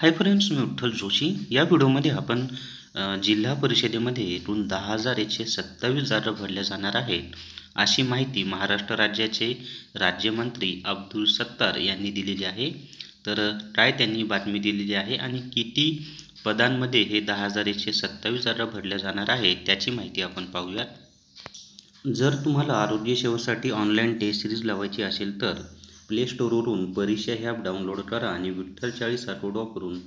hi friends मी उठ्ठल जोशी या व्हिडिओमध्ये आपण जिल्हा परिषदेमध्ये एकूण दहा हजार एकशे सत्तावीस जागा भरल्या जाणार आहेत अशी माहिती महाराष्ट्र राज्याचे राज्यमंत्री अब्दुल सत्तार यांनी दिलेली आहे तर काय त्यांनी बातमी दिलेली आहे आणि किती पदांमध्ये हे दहा हजार एकशे सत्तावीस जागा भरल्या जाणार आहेत त्याची माहिती आपण पाहूयात जर तुम्हाला आरोग्य ऑनलाईन टेस्ट सिरीज लावायची असेल तर प्ले स्टोरवरून परीक्षा ॲप डाउनलोड करा आणि विठ्ठल चाळीस आठवड वापरून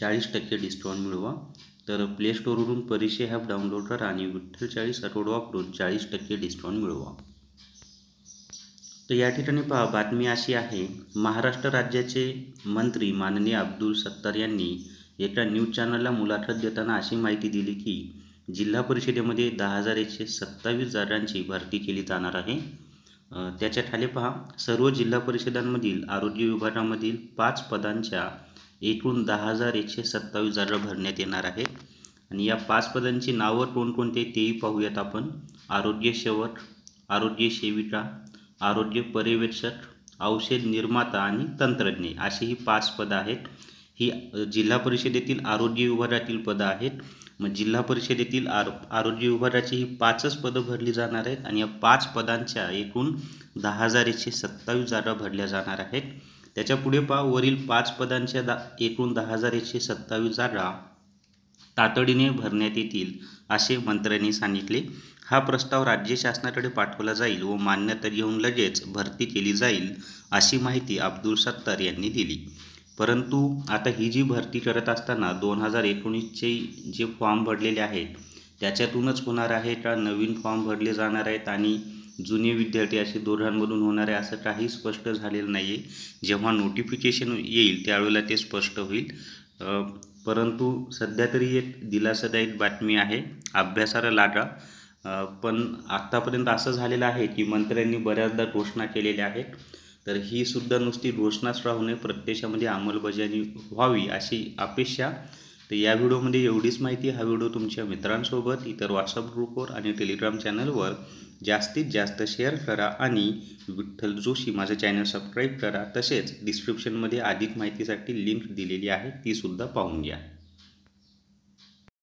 चाळीस टक्के डिस्काउंट मिळवा तर प्ले स्टोरवरून परीक्षे ॲप डाउनलोड करा आणि विठ्ठल चाळीस आठवड वापरून चाळीस टक्के डिस्काउंट मिळवा तर या ठिकाणी पहा बातमी अशी आहे महाराष्ट्र राज्याचे मंत्री माननीय अब्दुल सत्तार यांनी एका न्यूज चॅनलला मुलाखत देताना अशी माहिती दिली की जिल्हा परिषदेमध्ये दहा हजार एकशे सत्तावीस जागांची भरती केली जाणार आहे त्याच्या खाली पहा सर्व जिल्हा परिषदांमधील आरोग्य विभागामधील पाच पदांच्या एकूण दहा हजार एकशे सत्तावीस जागा भरण्यात येणार आहेत आणि या पाच पदांची नावं कोणकोणते तेही पाहूयात आपण आरोग्य शेवट आरोग्य सेविका आरोग्य पर्यवेक्षक औषध निर्माता आणि तंत्रज्ञ अशी ही पाच पदं आहेत ही जिल्हा परिषदेतील आरोग्य विभागातील पदं आहेत मग जिल्हा परिषदेतील आरो आरोग्य विभागाची ही पाचच पदं भरली जाणार आहेत आणि या पाच पदांच्या एकूण दहा हजार एकशे सत्तावीस जागा भरल्या जाणार आहेत त्याच्या पुढे वरील पाच पदांच्या दा एकूण दहा हजार एकशे सत्तावीस जागा तातडीने भरण्यात येतील असे मंत्र्यांनी सांगितले हा प्रस्ताव राज्य शासनाकडे पाठवला जाईल व मान्यता घेऊन लगेच भरती केली जाईल अशी माहिती अब्दुल सत्तार यांनी दिली परंतु आता ही जी भरती करत असताना दोन हजार एकोणीसचे जे फॉर्म भरलेले आहेत त्याच्यातूनच होणार आहे का नवीन फॉर्म भरले जाणार आहेत आणि जुने विद्यार्थी असे दोघांमधून होणार आहे असं काही स्पष्ट झालेलं नाही आहे जेव्हा नोटिफिकेशन येईल त्यावेळेला ते स्पष्ट होईल परंतु सध्या तरी एक दिलासादायक बातमी आहे अभ्यासाला लागा पण आत्तापर्यंत असं झालेलं आहे की मंत्र्यांनी बऱ्याचदा घोषणा केलेल्या आहेत तर ही सुद्धा नुसती घोषणाच राहू नये प्रत्यक्षामध्ये अंमलबजावणी व्हावी अशी अपेक्षा तर या व्हिडिओमध्ये एवढीच माहिती हा व्हिडिओ तुमच्या मित्रांसोबत इतर व्हॉट्सअप ग्रुपवर आणि टेलिग्राम चॅनलवर जास्तीत जास्त शेअर करा आणि विठ्ठल जोशी माझं चॅनल सबस्क्राईब करा तसेच डिस्क्रिप्शनमध्ये अधिक माहितीसाठी लिंक दिलेली आहे तीसुद्धा पाहून घ्या